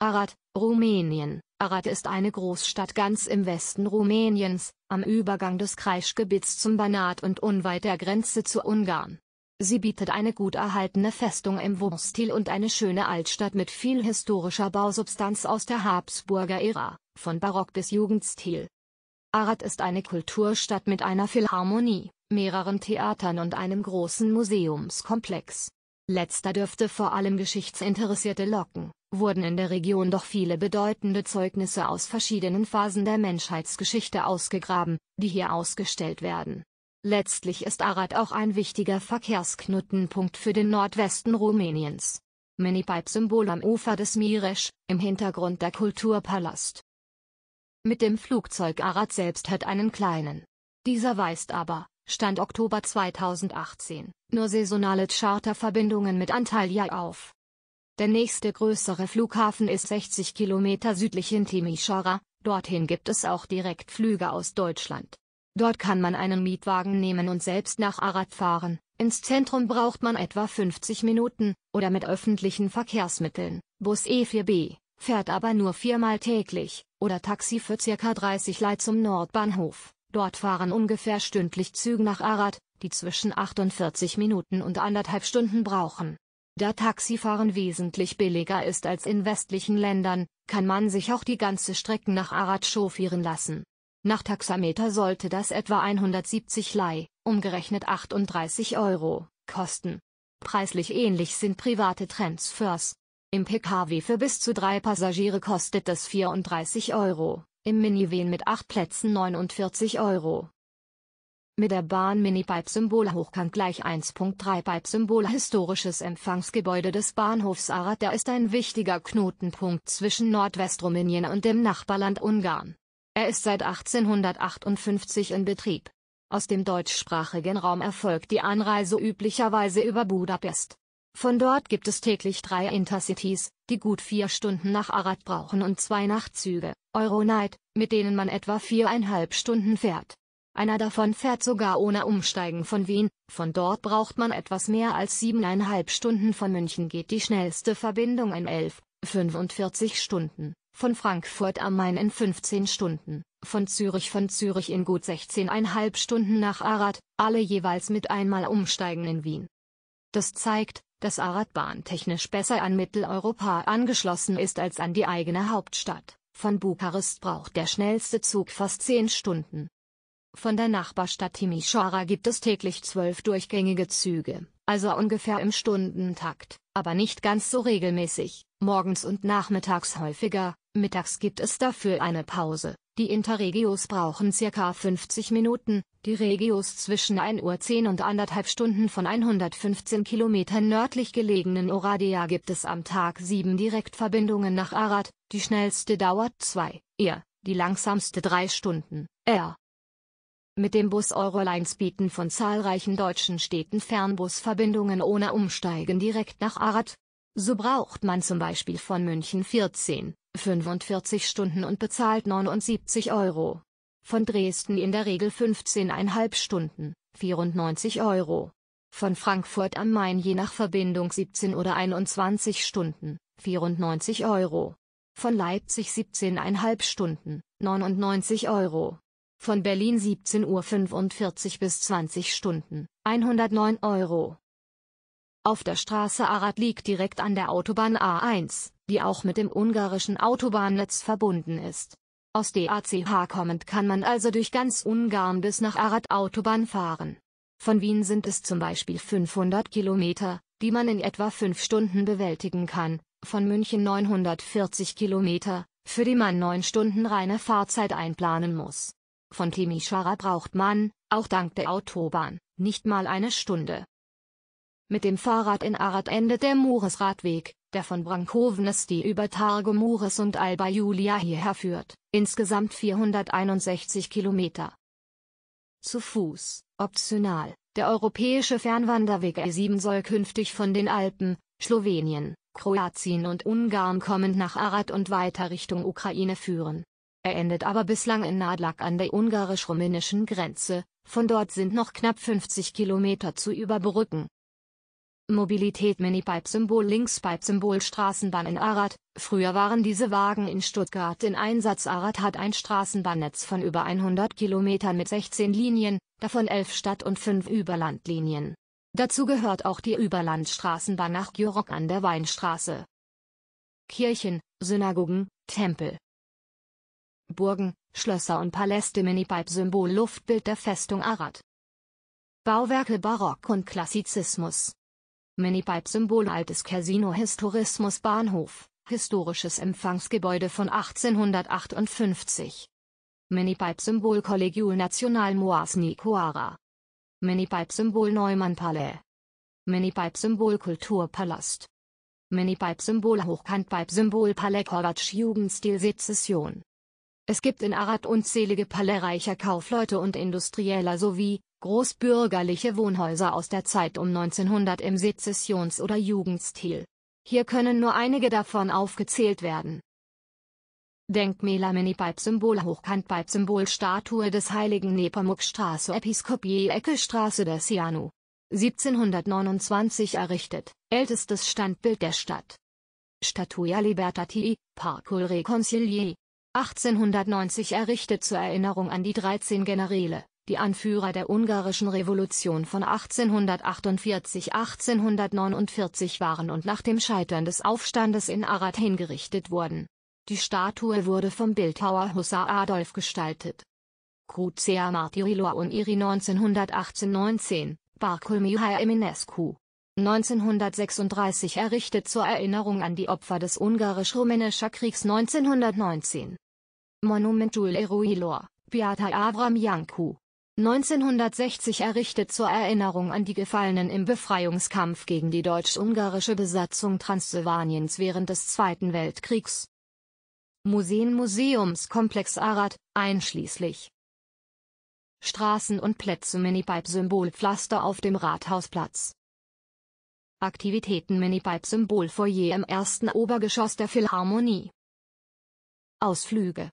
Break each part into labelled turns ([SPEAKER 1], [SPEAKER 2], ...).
[SPEAKER 1] Arad, Rumänien. Arad ist eine Großstadt ganz im Westen Rumäniens, am Übergang des Kreischgebiets zum Banat und unweit der Grenze zu Ungarn. Sie bietet eine gut erhaltene Festung im Wurstil und eine schöne Altstadt mit viel historischer Bausubstanz aus der Habsburger Ära, von Barock bis Jugendstil. Arad ist eine Kulturstadt mit einer Philharmonie, mehreren Theatern und einem großen Museumskomplex letzter dürfte vor allem Geschichtsinteressierte locken, wurden in der Region doch viele bedeutende Zeugnisse aus verschiedenen Phasen der Menschheitsgeschichte ausgegraben, die hier ausgestellt werden. Letztlich ist Arad auch ein wichtiger Verkehrsknotenpunkt für den Nordwesten Rumäniens. Minipipe-Symbol am Ufer des Miresch, im Hintergrund der Kulturpalast. Mit dem Flugzeug Arad selbst hat einen kleinen. Dieser weist aber, Stand Oktober 2018, nur saisonale Charterverbindungen mit Antalya auf. Der nächste größere Flughafen ist 60 Kilometer südlich in Timisoara, dorthin gibt es auch Direktflüge aus Deutschland. Dort kann man einen Mietwagen nehmen und selbst nach Arad fahren, ins Zentrum braucht man etwa 50 Minuten, oder mit öffentlichen Verkehrsmitteln, Bus E4B, fährt aber nur viermal täglich, oder Taxi für circa 30 Lei zum Nordbahnhof. Dort fahren ungefähr stündlich Züge nach Arad, die zwischen 48 Minuten und anderthalb Stunden brauchen. Da Taxifahren wesentlich billiger ist als in westlichen Ländern, kann man sich auch die ganze Strecke nach Arad chauffieren lassen. Nach Taxameter sollte das etwa 170 Lei, umgerechnet 38 Euro, kosten. Preislich ähnlich sind private Transfers. Im PKW für bis zu drei Passagiere kostet das 34 Euro. Im Minivan mit 8 Plätzen 49 Euro. Mit der Bahn Mini Pipe Symbole Hochkant gleich 1.3 Pipe Symbole Historisches Empfangsgebäude des Bahnhofs Arad der ist ein wichtiger Knotenpunkt zwischen Nordwestrumänien und dem Nachbarland Ungarn. Er ist seit 1858 in Betrieb. Aus dem deutschsprachigen Raum erfolgt die Anreise üblicherweise über Budapest. Von dort gibt es täglich drei Intercities, die gut vier Stunden nach Arad brauchen und zwei Nachtzüge, Euronight, mit denen man etwa viereinhalb Stunden fährt. Einer davon fährt sogar ohne Umsteigen von Wien, von dort braucht man etwas mehr als siebeneinhalb Stunden von München geht die schnellste Verbindung in 11, 45 Stunden, von Frankfurt am Main in 15 Stunden, von Zürich von Zürich in gut 16,5 Stunden nach Arad, alle jeweils mit einmal Umsteigen in Wien. Das zeigt, dass Aradbahn technisch besser an Mitteleuropa angeschlossen ist als an die eigene Hauptstadt. Von Bukarest braucht der schnellste Zug fast 10 Stunden. Von der Nachbarstadt Timisoara gibt es täglich zwölf durchgängige Züge, also ungefähr im Stundentakt, aber nicht ganz so regelmäßig, morgens und nachmittags häufiger, mittags gibt es dafür eine Pause, die Interregios brauchen circa 50 Minuten, die Regios zwischen 1.10 Uhr und anderthalb Stunden von 115 Kilometern nördlich gelegenen Oradea gibt es am Tag sieben Direktverbindungen nach Arad, die schnellste dauert zwei, eher, die langsamste drei Stunden, eher. Mit dem Bus Eurolines bieten von zahlreichen deutschen Städten Fernbusverbindungen ohne Umsteigen direkt nach Arad. So braucht man zum Beispiel von München 14, 45 Stunden und bezahlt 79 Euro von Dresden in der Regel 15,5 Stunden, 94 Euro. Von Frankfurt am Main je nach Verbindung 17 oder 21 Stunden, 94 Euro. Von Leipzig 17,5 Stunden, 99 Euro. Von Berlin 17.45 Uhr bis 20 Stunden, 109 Euro. Auf der Straße Arad liegt direkt an der Autobahn A1, die auch mit dem ungarischen Autobahnnetz verbunden ist. Aus DACH kommend kann man also durch ganz Ungarn bis nach Arad Autobahn fahren. Von Wien sind es zum Beispiel 500 Kilometer, die man in etwa 5 Stunden bewältigen kann, von München 940 Kilometer, für die man 9 Stunden reine Fahrzeit einplanen muss. Von Timisoara braucht man, auch dank der Autobahn, nicht mal eine Stunde. Mit dem Fahrrad in Arad endet der Muresradweg, der von Brankovenes die über Targomuris und Alba Julia hierher führt, insgesamt 461 Kilometer. Zu Fuß, optional, der europäische Fernwanderweg E7 soll künftig von den Alpen, Slowenien, Kroatien und Ungarn kommend nach Arad und weiter Richtung Ukraine führen. Er endet aber bislang in Nadlak an der ungarisch-rumänischen Grenze, von dort sind noch knapp 50 Kilometer zu überbrücken. Mobilität Mini-Pipe-Symbol links Pipe-Symbol Straßenbahn in Arad, früher waren diese Wagen in Stuttgart in Einsatz Arad hat ein Straßenbahnnetz von über 100 Kilometern mit 16 Linien, davon 11 Stadt- und 5 Überlandlinien. Dazu gehört auch die Überlandstraßenbahn nach Jörg an der Weinstraße. Kirchen, Synagogen, Tempel. Burgen, Schlösser und Paläste Mini-Pipe-Symbol Luftbild der Festung Arad. Bauwerke Barock und Klassizismus Minipipe-Symbol Altes Casino Historismus Bahnhof, historisches Empfangsgebäude von 1858. Minipipe-Symbol Collegiul National Moas Nicoara. Minipipe-Symbol Neumann Palais. Minipipe-Symbol Kulturpalast. Minipipe-Symbol hochkant Hochkantpipe-Symbol Palais Horvatsch Jugendstil Sezession. Es gibt in Arad unzählige Palais paläreicher Kaufleute und Industrieller sowie, Großbürgerliche Wohnhäuser aus der Zeit um 1900 im Sezessions- oder Jugendstil. Hier können nur einige davon aufgezählt werden. Denkmäler Mini-Pipe-Symbole Hochkant-Pipe-Symbol Statue des heiligen Nepomuk Straße Episkopie Ecke Straße des Janu. 1729 errichtet, ältestes Standbild der Stadt. Statua Libertatii, Parcul Reconcilié. 1890 errichtet zur Erinnerung an die 13 Generäle die Anführer der ungarischen Revolution von 1848-1849 waren und nach dem Scheitern des Aufstandes in Arad hingerichtet wurden. Die Statue wurde vom Bildhauer Hussar Adolf gestaltet. Crucea Martirilor und Iri 1918-19, Barcolmihai Eminescu. 1936 errichtet zur Erinnerung an die Opfer des ungarisch-rumänischer Kriegs 1919. Monumentul Eruilor, Beata Avram Janku. 1960 errichtet zur Erinnerung an die Gefallenen im Befreiungskampf gegen die deutsch-ungarische Besatzung Transsilvaniens während des Zweiten Weltkriegs. Museen Museumskomplex Arad, einschließlich Straßen und Plätze minipipe symbolpflaster auf dem Rathausplatz Aktivitäten Minipipe-Symbol Foyer im ersten Obergeschoss der Philharmonie Ausflüge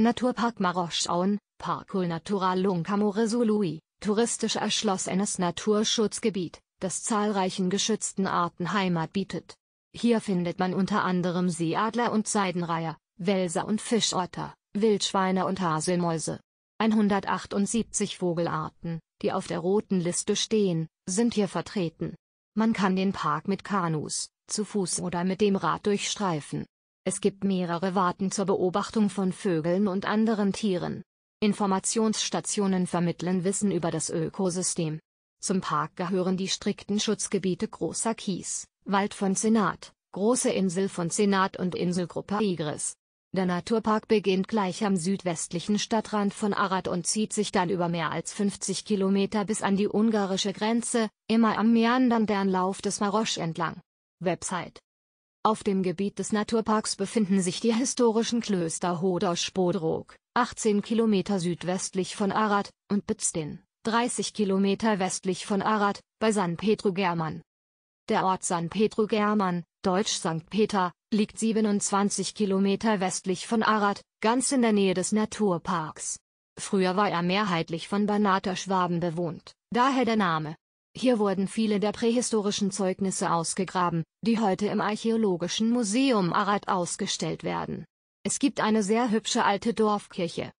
[SPEAKER 1] Naturpark Marosch-Auen, Parco Natural Luncamoresolui, touristisch erschlossenes Naturschutzgebiet, das zahlreichen geschützten Arten Heimat bietet. Hier findet man unter anderem Seeadler und Seidenreiher, Welser und Fischotter, Wildschweine und Haselmäuse. 178 Vogelarten, die auf der roten Liste stehen, sind hier vertreten. Man kann den Park mit Kanus, zu Fuß oder mit dem Rad durchstreifen. Es gibt mehrere Warten zur Beobachtung von Vögeln und anderen Tieren. Informationsstationen vermitteln Wissen über das Ökosystem. Zum Park gehören die strikten Schutzgebiete Großer Kies, Wald von Senat, Große Insel von Senat und Inselgruppe Igris. Der Naturpark beginnt gleich am südwestlichen Stadtrand von Arad und zieht sich dann über mehr als 50 Kilometer bis an die ungarische Grenze, immer am meandernden Lauf des Marosch entlang. Website auf dem Gebiet des Naturparks befinden sich die historischen Klöster Hodosch-Bodrog, 18 Kilometer südwestlich von Arad, und Bitzden, 30 Kilometer westlich von Arad, bei San Petru German. Der Ort San Petru German, deutsch St. Peter, liegt 27 Kilometer westlich von Arad, ganz in der Nähe des Naturparks. Früher war er mehrheitlich von Banater Schwaben bewohnt, daher der Name. Hier wurden viele der prähistorischen Zeugnisse ausgegraben, die heute im Archäologischen Museum Arad ausgestellt werden. Es gibt eine sehr hübsche alte Dorfkirche.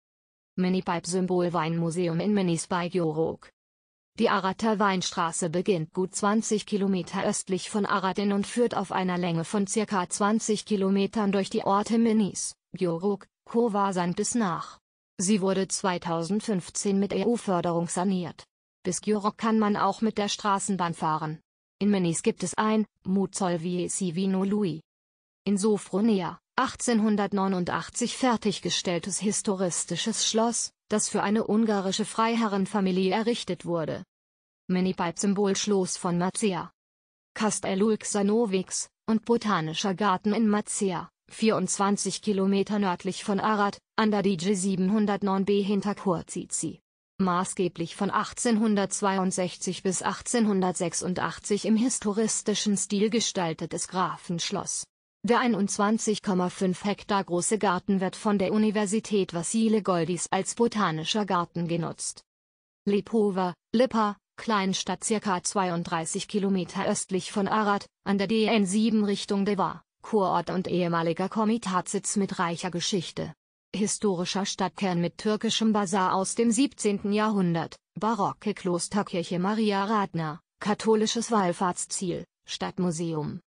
[SPEAKER 1] Minipipe-Symbol Weinmuseum in Minis bei Jorok. Die Arater Weinstraße beginnt gut 20 Kilometer östlich von Aradin und führt auf einer Länge von circa 20 Kilometern durch die Orte Minis, Jorok, Kova bis nach. Sie wurde 2015 mit EU-Förderung saniert. Bis Gyrock kann man auch mit der Straßenbahn fahren. In Menis gibt es ein Muzolvie Sivino Lui. In Sofronia, 1889 fertiggestelltes historistisches Schloss, das für eine ungarische Freiherrenfamilie errichtet wurde. Minipipe-Symbol Schloss von Mazia. Castellul Xanowix, und Botanischer Garten in Mazia, 24 Kilometer nördlich von Arad, an der DJ 709b hinter Kurzici maßgeblich von 1862 bis 1886 im historistischen Stil gestaltetes Grafenschloss. Der 21,5 Hektar große Garten wird von der Universität Vassile Goldis als botanischer Garten genutzt. Lipova, Lippa, Kleinstadt circa 32 Kilometer östlich von Arad, an der DN7 Richtung Deva, Kurort und ehemaliger Komitatssitz mit reicher Geschichte historischer Stadtkern mit türkischem Bazar aus dem 17. Jahrhundert, barocke Klosterkirche Maria Radner, katholisches Wallfahrtsziel, Stadtmuseum.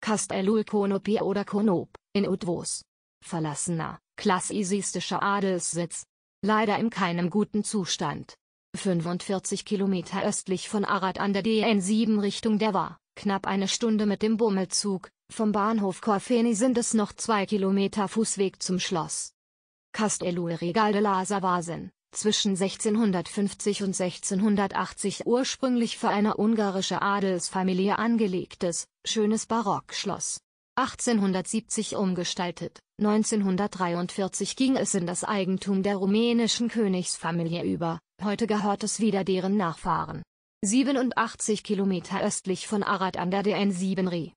[SPEAKER 1] Castellul Konopi oder Konop, in Udvos. Verlassener, klassizistischer Adelssitz. Leider in keinem guten Zustand. 45 Kilometer östlich von Arad an der DN7 Richtung Deva, knapp eine Stunde mit dem Bummelzug, vom Bahnhof Korfeni sind es noch zwei Kilometer Fußweg zum Schloss. Castello Regal de la Savasen, zwischen 1650 und 1680 ursprünglich für eine ungarische Adelsfamilie angelegtes, schönes Barockschloss. 1870 umgestaltet, 1943 ging es in das Eigentum der rumänischen Königsfamilie über, heute gehört es wieder deren Nachfahren. 87 Kilometer östlich von Arad an der DN7 Rie.